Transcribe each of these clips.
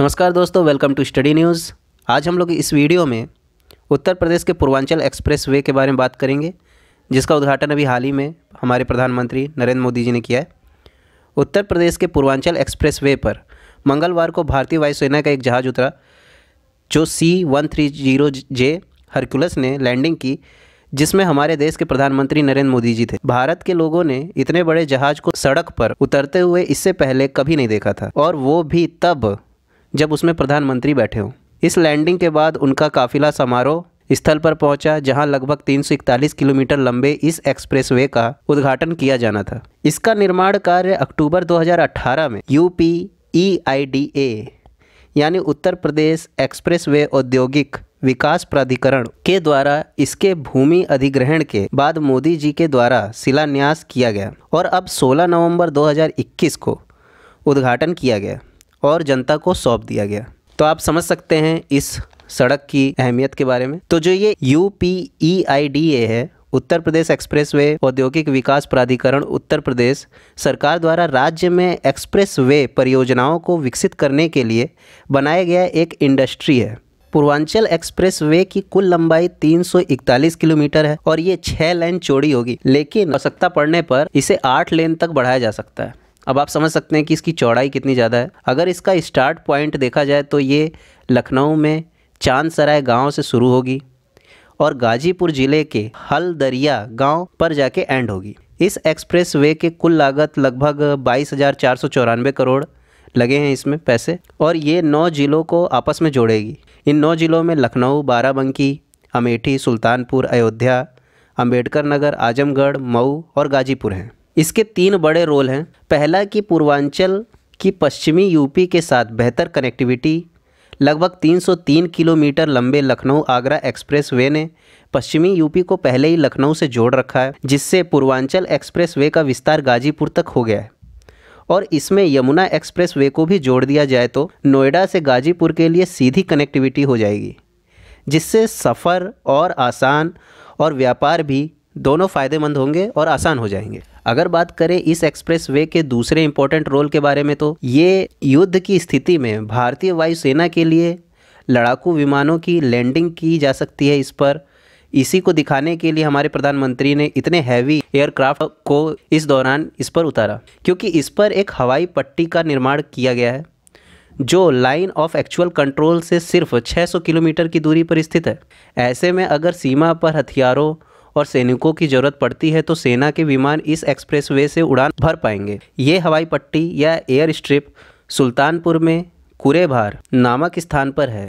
नमस्कार दोस्तों welcome to study news आज हम लोग इस वीडियो में उत्तर प्रदेश के पूर्वांचल एक्सप्रेस वे के बारे में बात करेंगे जिसका उद्घाटन अभी हाल ही में हमारे प्रधानमंत्री नरेंद्र मोदी जी ने किया है उत्तर प्रदेश के पूर्वांचल एक्सप्रेस वे पर मंगलवार को भारतीय वायुसेना का एक जहाज़ उतरा जो C one three zero J Hercules ने लैंडिंग की जिसमें हमारे देश के प्रधानमंत्री नरेंद्र मोदी जी थे भारत के लोगों ने इतने बड़े जहाज को सड़क पर उतरते हुए इससे पहले कभी नहीं देखा था और वो भी तब जब उसमें प्रधानमंत्री बैठे हों इस लैंडिंग के बाद उनका काफिला समारोह स्थल पर पहुंचा जहां लगभग 341 किलोमीटर लंबे इस एक्सप्रेसवे का उद्घाटन किया जाना था इसका निर्माण कार्य अक्टूबर 2018 में यू पी यानी उत्तर प्रदेश एक्सप्रेसवे औद्योगिक विकास प्राधिकरण के द्वारा इसके भूमि अधिग्रहण के बाद मोदी जी के द्वारा शिलान्यास किया गया और अब 16 नवंबर 2021 को उद्घाटन किया गया और जनता को सौंप दिया गया तो आप समझ सकते हैं इस सड़क की अहमियत के बारे में तो जो ये U P E I D A है उत्तर प्रदेश एक्सप्रेसवे औद्योगिक विकास प्राधिकरण उत्तर प्रदेश सरकार द्वारा राज्य में एक्सप्रेसवे परियोजनाओं को विकसित करने के लिए बनाया गया एक इंडस्ट्री है पूर्वांचल एक्सप्रेसवे की कुल लंबाई 341 किलोमीटर है और ये छः लेन चौड़ी होगी लेकिन आवश्यकता पड़ने पर इसे आठ लेन तक बढ़ाया जा सकता है अब आप समझ सकते हैं कि इसकी चौड़ाई कितनी ज़्यादा है अगर इसका स्टार्ट पॉइंट देखा जाए तो ये लखनऊ में चांद सराय गाँव से शुरू होगी और गाजीपुर ज़िले के हलदरिया गांव पर जाके एंड होगी इस एक्सप्रेस वे के कुल लागत लगभग बाईस हज़ार चार सौ चौरानवे करोड़ लगे हैं इसमें पैसे और ये नौ ज़िलों को आपस में जोड़ेगी इन नौ ज़िलों में लखनऊ बाराबंकी अमेठी सुल्तानपुर अयोध्या अंबेडकर नगर आजमगढ़ मऊ और गाजीपुर हैं इसके तीन बड़े रोल हैं पहला कि पूर्वांचल की पश्चिमी यूपी के साथ बेहतर कनेक्टिविटी लगभग 303 किलोमीटर लंबे लखनऊ आगरा एक्सप्रेस वे ने पश्चिमी यूपी को पहले ही लखनऊ से जोड़ रखा है जिससे पूर्वांचल एक्सप्रेस वे का विस्तार गाजीपुर तक हो गया है और इसमें यमुना एक्सप्रेस वे को भी जोड़ दिया जाए तो नोएडा से गाजीपुर के लिए सीधी कनेक्टिविटी हो जाएगी जिससे सफ़र और आसान और व्यापार भी दोनों फ़ायदेमंद होंगे और आसान हो जाएंगे अगर बात करें इस एक्सप्रेस वे के दूसरे इंपॉर्टेंट रोल के बारे में तो ये युद्ध की स्थिति में भारतीय वायुसेना के लिए लड़ाकू विमानों की लैंडिंग की जा सकती है इस पर इसी को दिखाने के लिए हमारे प्रधानमंत्री ने इतने हैवी एयरक्राफ्ट को इस दौरान इस पर उतारा क्योंकि इस पर एक हवाई पट्टी का निर्माण किया गया है जो लाइन ऑफ एक्चुअल कंट्रोल से सिर्फ 600 किलोमीटर की दूरी पर स्थित है ऐसे में अगर सीमा पर हथियारों और सैनिकों की जरूरत पड़ती है तो सेना के विमान इस एक्सप्रेसवे से उड़ान भर पाएंगे ये हवाई पट्टी या एयर स्ट्रिप सुल्तानपुर में कुरेभार नामक स्थान पर है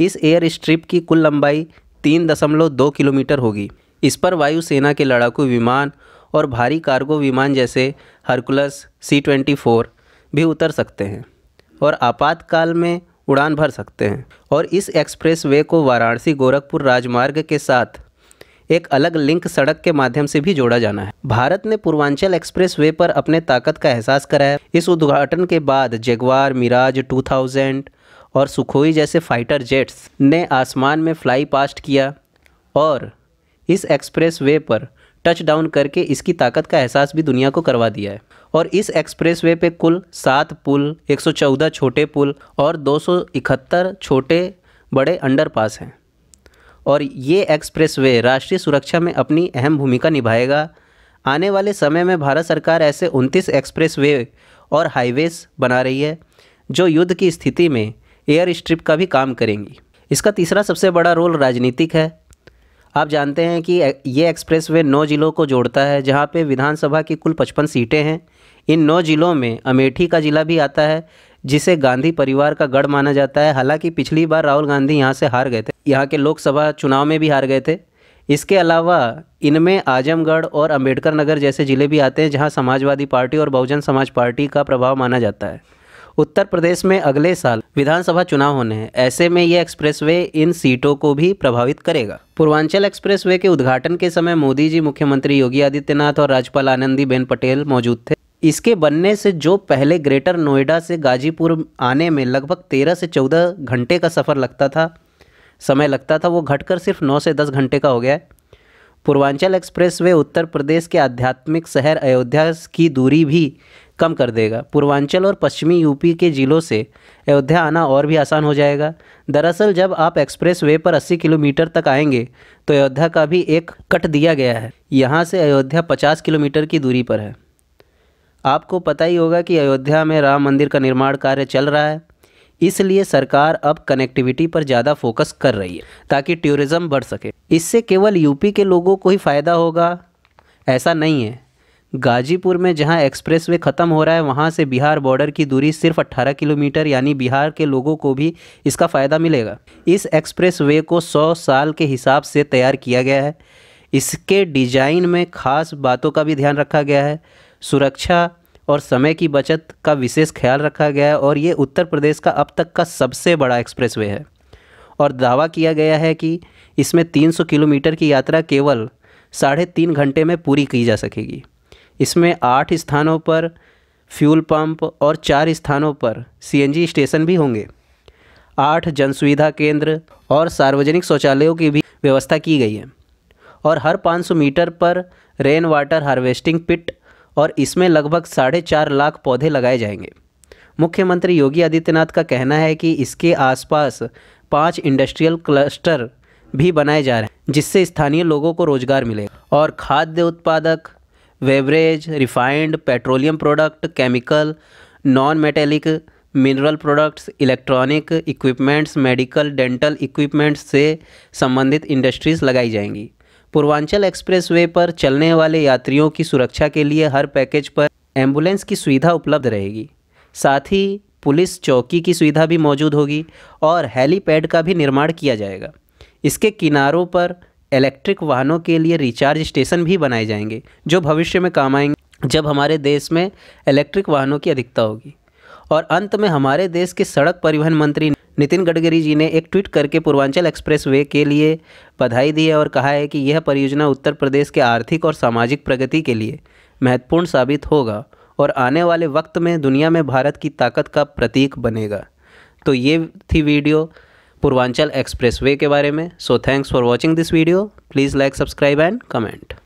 इस एयर स्ट्रिप की कुल लंबाई तीन दशमलव दो किलोमीटर होगी इस पर वायुसेना के लड़ाकू विमान और भारी कार्गो विमान जैसे हरकुलस सी ट्वेंटी फोर भी उतर सकते हैं और आपातकाल में उड़ान भर सकते हैं और इस एक्सप्रेस वे को वाराणसी गोरखपुर राजमार्ग के साथ एक अलग लिंक सड़क के माध्यम से भी जोड़ा जाना है भारत ने पूर्वांचल एक्सप्रेस वे पर अपने ताकत का एहसास कराया इस उद्घाटन के बाद जगवार मिराज 2000 और सुखोई जैसे फाइटर जेट्स ने आसमान में फ्लाई पास्ट किया और इस एक्सप्रेस वे पर टच डाउन करके इसकी ताकत का एहसास भी दुनिया को करवा दिया है और इस एक्सप्रेस वे पे कुल सात पुल 114 छोटे पुल और दो छोटे बड़े अंडरपास हैं और ये एक्सप्रेसवे राष्ट्रीय सुरक्षा में अपनी अहम भूमिका निभाएगा आने वाले समय में भारत सरकार ऐसे उनतीस एक्सप्रेसवे और हाईवेज बना रही है जो युद्ध की स्थिति में एयर स्ट्रिप का भी काम करेंगी इसका तीसरा सबसे बड़ा रोल राजनीतिक है आप जानते हैं कि ये एक्सप्रेसवे नौ ज़िलों को जोड़ता है जहाँ पे विधानसभा की कुल पचपन सीटें हैं इन नौ ज़िलों में अमेठी का ज़िला भी आता है जिसे गांधी परिवार का गढ़ माना जाता है हालांकि पिछली बार राहुल गांधी यहाँ से हार गए थे यहाँ के लोकसभा चुनाव में भी हार गए थे इसके अलावा इनमें आजमगढ़ और अंबेडकर नगर जैसे ज़िले भी आते हैं जहाँ समाजवादी पार्टी और बहुजन समाज पार्टी का प्रभाव माना जाता है उत्तर प्रदेश में अगले साल विधानसभा चुनाव होने हैं ऐसे में ये एक्सप्रेसवे इन सीटों को भी प्रभावित करेगा पूर्वांचल एक्सप्रेसवे के उद्घाटन के समय मोदी जी मुख्यमंत्री योगी आदित्यनाथ और राज्यपाल आनंदीबेन पटेल मौजूद थे इसके बनने से जो पहले ग्रेटर नोएडा से गाजीपुर आने में लगभग तेरह से चौदह घंटे का सफ़र लगता था समय लगता था वो घटकर सिर्फ नौ से दस घंटे का हो गया है पूर्वांचल एक्सप्रेस वे उत्तर प्रदेश के आध्यात्मिक शहर अयोध्या की दूरी भी कम कर देगा पूर्वांचल और पश्चिमी यूपी के ज़िलों से अयोध्या आना और भी आसान हो जाएगा दरअसल जब आप एक्सप्रेस वे पर 80 किलोमीटर तक आएंगे तो अयोध्या का भी एक कट दिया गया है यहाँ से अयोध्या 50 किलोमीटर की दूरी पर है आपको पता ही होगा कि अयोध्या में राम मंदिर का निर्माण कार्य चल रहा है इसलिए सरकार अब कनेक्टिविटी पर ज़्यादा फोकस कर रही है ताकि टूरिज़्म बढ़ सके इससे केवल यूपी के लोगों को ही फ़ायदा होगा ऐसा नहीं है गाजीपुर में जहां एक्सप्रेसवे ख़त्म हो रहा है वहां से बिहार बॉर्डर की दूरी सिर्फ 18 किलोमीटर यानी बिहार के लोगों को भी इसका फ़ायदा मिलेगा इस एक्सप्रेसवे को 100 साल के हिसाब से तैयार किया गया है इसके डिजाइन में खास बातों का भी ध्यान रखा गया है सुरक्षा और समय की बचत का विशेष ख्याल रखा गया है और ये उत्तर प्रदेश का अब तक का सबसे बड़ा एक्सप्रेसवे है और दावा किया गया है कि इसमें 300 किलोमीटर की यात्रा केवल साढ़े तीन घंटे में पूरी की जा सकेगी इसमें आठ स्थानों पर फ्यूल पंप और चार स्थानों पर सीएनजी स्टेशन भी होंगे आठ जन सुविधा केंद्र और सार्वजनिक शौचालयों की भी व्यवस्था की गई है और हर 500 मीटर पर रेन वाटर हार्वेस्टिंग पिट और इसमें लगभग साढ़े चार लाख पौधे लगाए जाएंगे मुख्यमंत्री योगी आदित्यनाथ का कहना है कि इसके आसपास पाँच इंडस्ट्रियल क्लस्टर भी बनाए जा रहे हैं जिससे स्थानीय लोगों को रोजगार मिलेगा और खाद्य उत्पादक beverage refined petroleum product chemical non metallic mineral products electronic equipments medical dental equipments से संबंधित इंडस्ट्रीज़ लगाई जाएंगी पूर्वांचल एक्सप्रेसवे पर चलने वाले यात्रियों की सुरक्षा के लिए हर पैकेज पर एम्बुलेंस की सुविधा उपलब्ध रहेगी साथ ही पुलिस चौकी की सुविधा भी मौजूद होगी और हेलीपैड का भी निर्माण किया जाएगा इसके किनारों पर इलेक्ट्रिक वाहनों के लिए रिचार्ज स्टेशन भी बनाए जाएंगे जो भविष्य में काम आएंगे जब हमारे देश में इलेक्ट्रिक वाहनों की अधिकता होगी और अंत में हमारे देश के सड़क परिवहन मंत्री नितिन गडकरी जी ने एक ट्वीट करके पूर्वांचल एक्सप्रेस वे के लिए बधाई दी है और कहा है कि यह परियोजना उत्तर प्रदेश के आर्थिक और सामाजिक प्रगति के लिए महत्वपूर्ण साबित होगा और आने वाले वक्त में दुनिया में भारत की ताकत का प्रतीक बनेगा तो ये थी वीडियो पूर्वांचल एक्सप्रेस वे के बारे में so thanks for watching this video please like subscribe and comment